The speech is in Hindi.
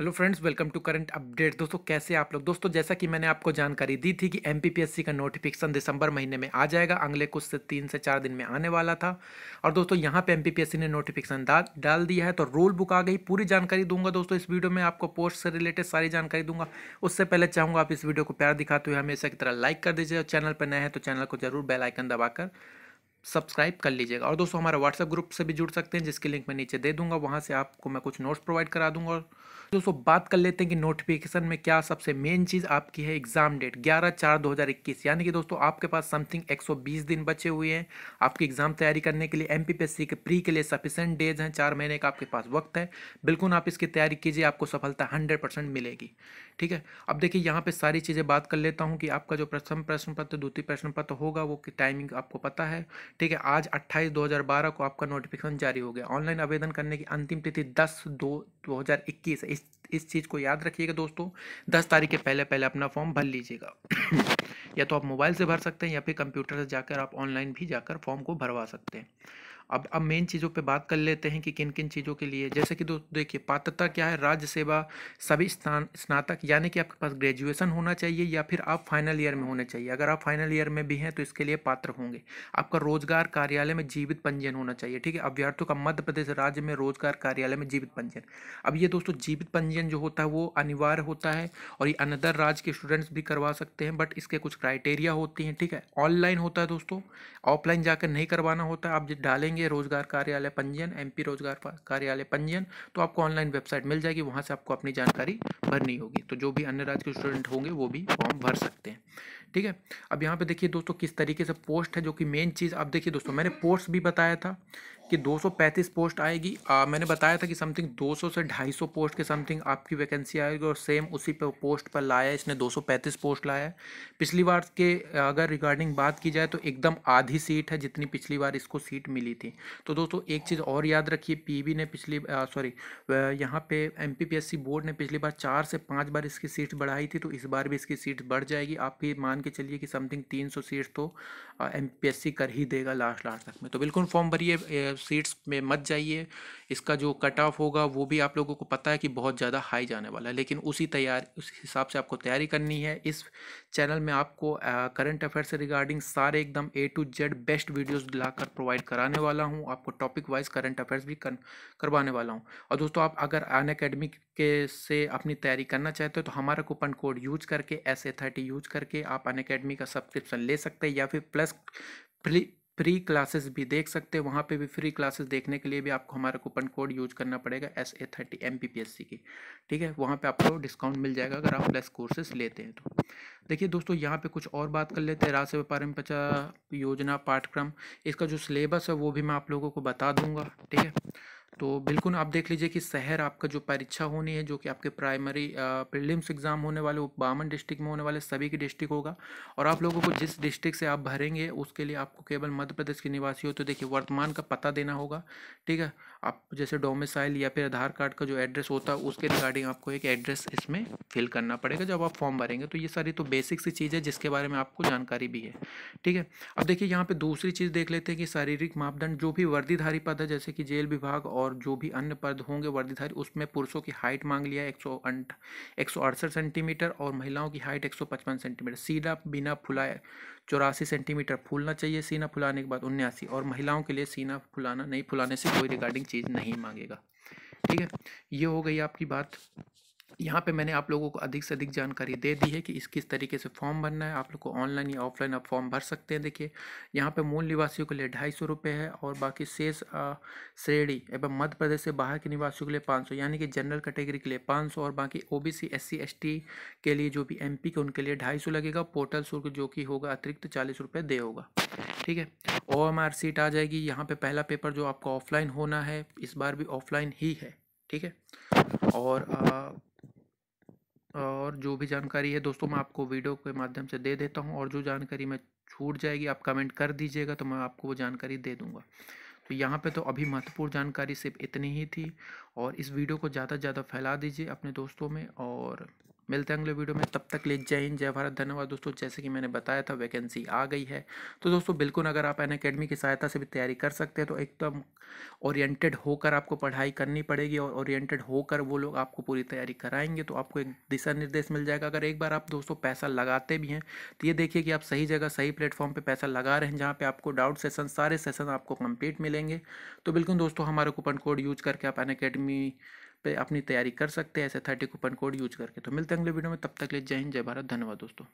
hello friends welcome to current update दोस्तों कैसे आप लोग दोस्तों जैसा कि मैंने आपको जानकारी दी थी कि एम का नोटिफिकेशन दिसंबर महीने में आ जाएगा अगले कुछ से तीन से चार दिन में आने वाला था और दोस्तों यहाँ पे एम ने नोटिफिकेशन डाल दिया है तो रोल बुक आ गई पूरी जानकारी दूंगा दोस्तों इस वीडियो में आपको पोस्ट से रिलेटेड सारी जानकारी दूंगा उससे पहले चाहूँगा आप इस वीडियो को प्यार दिखाते हुए हमेशा की तरह लाइक कर दीजिए और चैनल पर नए हैं तो चैनल को जरूर बेलाइकन दबाकर सब्सक्राइब कर लीजिएगा और दोस्तों हमारे व्हाट्सएप ग्रुप से भी जुड़ सकते हैं जिसकी लिंक मैं नीचे दे दूंगा वहाँ से आपको मैं कुछ नोट्स प्रोवाइड करा दूंगा और दोस्तों बात कर लेते हैं कि नोटिफिकेशन में क्या सबसे मेन चीज़ आपकी है एग्ज़ाम डेट 11 चार 2021 यानी कि दोस्तों आपके पास समथिंग 120 दिन बचे हुए हैं आपकी एग्ज़ाम तैयारी करने के लिए एम के प्री के लिए सफिशेंट डेज हैं चार महीने का आपके पास वक्त है बिल्कुल आप इसकी तैयारी कीजिए आपको सफलता हंड्रेड मिलेगी ठीक है अब देखिए यहाँ पर सारी चीज़ें बात कर लेता हूँ कि आपका जो प्रथम प्रश्न पत्र द्वितीय प्रश्न पत्र होगा वो टाइमिंग आपको पता है ठीक है आज 28 2012 को आपका नोटिफिकेशन जारी हो गया ऑनलाइन आवेदन करने की अंतिम तिथि 10 दो 2021 इस इस चीज़ को याद रखिएगा दोस्तों 10 तारीख के पहले पहले अपना फॉर्म भर लीजिएगा या तो आप मोबाइल से भर सकते हैं या फिर कंप्यूटर से जाकर आप ऑनलाइन भी जाकर फॉर्म को भरवा सकते हैं अब अब मेन चीज़ों पे बात कर लेते हैं कि किन किन चीज़ों के लिए जैसे कि दोस्तों देखिए पात्रता क्या है राज्य सेवा सभी स्थान स्नातक यानी कि आपके पास ग्रेजुएशन होना चाहिए या फिर आप फाइनल ईयर में होने चाहिए अगर आप फाइनल ईयर में भी हैं तो इसके लिए पात्र होंगे आपका रोजगार कार्यालय में जीवित पंजीयन होना चाहिए ठीक है अभ्यर्थियों का मध्य प्रदेश राज्य में रोजगार कार्यालय में जीवित पंजीयन अब ये दोस्तों जीवित पंजीयन जो होता है वो अनिवार्य होता है और ये अनदर राज्य के स्टूडेंट्स भी करवा सकते हैं बट इसके कुछ क्राइटेरिया होती हैं ठीक है ऑनलाइन होता है दोस्तों ऑफलाइन जाकर नहीं करवाना होता आप डालेंगे रोजगार कार्यालय पंजीयन एमपी रोजगार कार्यालय पंजीयन तो आपको ऑनलाइन वेबसाइट मिल जाएगी वहाँ से आपको अपनी जानकारी भरनी होगी तो जो भी अन्य राज्य के स्टूडेंट होंगे वो भी फॉर्म भर सकते हैं ठीक है अब यहाँ पे देखिए दोस्तों किस तरीके से पोस्ट है जो कि मेन चीज़ अब देखिए दोस्तों मैंने पोस्ट भी बताया था कि 235 पोस्ट आएगी आ, मैंने बताया था कि समथिंग 200 से 250 पोस्ट के समथिंग आपकी वैकेंसी आएगी और सेम उसी पे पोस्ट पर लाया है इसने 235 पोस्ट लाया है पिछली बार के अगर रिगार्डिंग बात की जाए तो एकदम आधी सीट है जितनी पिछली बार इसको सीट मिली थी तो दोस्तों एक चीज़ और याद रखिए पीबी ने पिछली सॉरी यहाँ पे एम बोर्ड ने पिछली बार चार से पाँच बार इसकी सीट बढ़ाई थी तो इस बार भी इसकी सीट बढ़ जाएगी आपकी मान मान के चलिए कि समथिंग तीन सौ सीट्स तो एम कर ही देगा लास्ट लास्ट तक में तो बिल्कुल फॉर्म भरिए सीट्स में मत जाइए इसका जो कट ऑफ होगा वो भी आप लोगों को पता है कि बहुत ज़्यादा हाई जाने वाला है लेकिन उसी तैयार उस हिसाब से आपको तैयारी करनी है इस चैनल में आपको करंट अफेयर से रिगार्डिंग सारे एकदम A to Z best videos लाकर प्रोवाइड कराने वाला हूँ आपको टॉपिक वाइज करंट अफेयर्स भी करवाने वाला हूँ और दोस्तों आप अगर अन अकेडमी के से अपनी तैयारी करना चाहते हो तो हमारा कूपन कोड यूज करके एस ए थर्टी यूज करके आप आप अन अकेडमी का सब्सक्रिप्शन ले सकते हैं या फिर प्लस फ्री फ्री क्लासेस भी देख सकते हैं वहाँ पे भी फ्री क्लासेस देखने के लिए भी आपको हमारा कूपन कोड यूज करना पड़ेगा S A thirty M P P S C की ठीक है वहाँ पे आपको डिस्काउंट मिल जाएगा अगर आप प्लस कोर्सेस लेते हैं तो देखिए दोस्तों यहाँ पे कुछ और बात कर लेते हैं राष्ट्रीय पारंपचा योजना पाठ्यक्रम इसका जो सिलेबस है वो भी मैं आप लोगों को बता दूंगा ठीक है तो बिल्कुल आप देख लीजिए कि शहर आपका जो परीक्षा होनी है जो कि आपके प्राइमरी प्रीलिम्स एग्ज़ाम होने वाले वो बामन डिस्ट्रिक्ट में होने वाले सभी की डिस्ट्रिक्ट होगा और आप लोगों को जिस डिस्ट्रिक्ट से आप भरेंगे उसके लिए आपको केवल मध्य प्रदेश के निवासी हो तो देखिए वर्तमान का पता देना होगा ठीक है आप जैसे डोमिसाइल या फिर आधार कार्ड का जो एड्रेस होता है उसके रिगार्डिंग आपको एक एड्रेस इसमें फिल करना पड़ेगा जब आप फॉर्म भरेंगे तो ये सारी तो बेसिक सी चीज़ है जिसके बारे में आपको जानकारी भी है ठीक है अब देखिए यहाँ पर दूसरी चीज़ देख लेते हैं कि शारीरिक मापदंड जो भी वर्दीधारी पद है जैसे कि जेल विभाग और और जो भी अन्य पद होंगे वर्दीधारी उसमें पुरुषों की हाइट मांग लिया एक सौ एक सौ अड़सठ सेंटीमीटर और महिलाओं की हाइट एक सौ पचपन सेंटीमीटर सीना बिना फुलाए चौरासी सेंटीमीटर फूलना चाहिए सीना फुलाने के बाद उन्यासी और महिलाओं के लिए सीना फुलाना नहीं फुलाने से कोई रिगार्डिंग चीज़ नहीं मांगेगा ठीक है ये हो गई आपकी बात यहाँ पे मैंने आप लोगों को अधिक से अधिक जानकारी दे दी है कि इस किस तरीके से फॉर्म भरना है आप लोग को ऑनलाइन या ऑफलाइन आप फॉर्म भर सकते हैं देखिए यहाँ पे मूल निवासियों के लिए ढाई सौ रुपये है और बाकी शेष श्रेणी एवं मध्य प्रदेश से बाहर के निवासियों के लिए पाँच सौ यानी कि जनरल कैटेगरी के लिए पाँच सौ और बाकी O B C S C S T के लिए जो भी एम पी के उनके लिए ढाई सौ लगेगा पोर्टल शुल्क जो कि होगा अतिरिक्त चालीस रुपये दे होगा ठीक है ओ एम आर सीट आ जाएगी यहाँ पर पहला पेपर जो आपका ऑफलाइन होना है इस बार भी ऑफलाइन ही है ठीक है और और जो भी जानकारी है दोस्तों मैं आपको वीडियो के माध्यम से दे देता हूँ और जो जानकारी मैं छूट जाएगी आप कमेंट कर दीजिएगा तो मैं आपको वो जानकारी दे दूँगा तो यहाँ पे तो अभी महत्वपूर्ण जानकारी सिर्फ इतनी ही थी और इस वीडियो को ज़्यादा से ज़्यादा फैला दीजिए अपने दोस्तों में और मिलते हैं अगले वीडियो में तब तक ले जय हिंद जय भारत धन्यवाद दोस्तों जैसे कि मैंने बताया था वैकेंसी आ गई है तो दोस्तों बिल्कुल अगर आप एन अकेडमी की सहायता से भी तैयारी कर सकते हैं तो एकदम ओरिएंटेड होकर आपको पढ़ाई करनी पड़ेगी और ओरिएंटेड होकर वो लोग आपको पूरी तैयारी कराएंगे तो आपको एक दिशा निर्देश मिल जाएगा अगर एक बार आप दोस्तों पैसा लगाते भी हैं तो ये देखिए कि आप सही जगह सही प्लेटफॉर्म पर पैसा लगा रहे हैं जहाँ पर आपको डाउट सेसन सारे सेसन आपको कम्प्लीट मिलेंगे तो बिल्कुल दोस्तों हमारे कूपन कोड यूज करके आप एन अकेडमी पे अपनी तैयारी कर सकते हैं ऐसे थर्टी कूपन कोड यूज करके तो मिलते हैं अगले वीडियो में तब तक ले जय हिंद जय भारत धन्यवाद दोस्तों